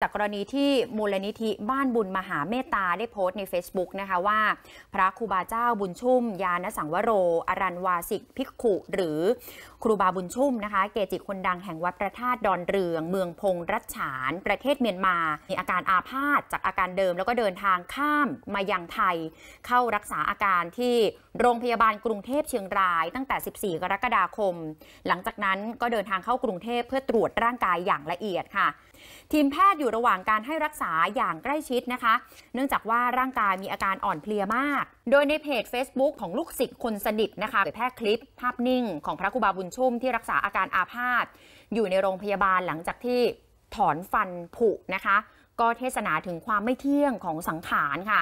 จากกรณีที่มูลนิธิบ้านบุญมหาเมตตาได้โพสต์ใน Facebook นะคะว่า พระครูบาเจ้าบุญชุ่ม ยานสังวโร อรันวาสิกพิกขุ หรือครูบาบุญชุ่มนะคะเกจิคนดังแห่งวัดพระธาตุดอนเรือง เมืองพงรัชฉาน ประเทศเมียนมา มีอาการอาภาษจากอาการเดิม แล้วก็เดินทางข้ามมายังไทย เข้ารักษาอาการที่โรงพยาบาลกรุงเทพเชียงราย ตั้งแต่ 14 กรกฎาคม หลังจากนั้นก็เดินทางเข้ากรุงเทพเพื่อตรวจร่างกายอย่างละเอียดค่ะทีมแพทย์อยู่ระหว่างการให้รักษาอย่างใกล้ชิดนะคะ เนื่องจากว่าร่างกายมีอาการอ่อนเพลียมาก โดยในเพจ Facebook ของลูกศิษย์คนสนิทนะคะเผยแพร่คลิปภาพนิ่ง ของพระครูบาบุญชุ่มที่รักษาอาการอาภาษอยู่ในโรงพยาบาลหลังจากที่ ถอนฟันผุนะคะ ก็เทศนาถึงความไม่เที่ยงของสังขารค่ะ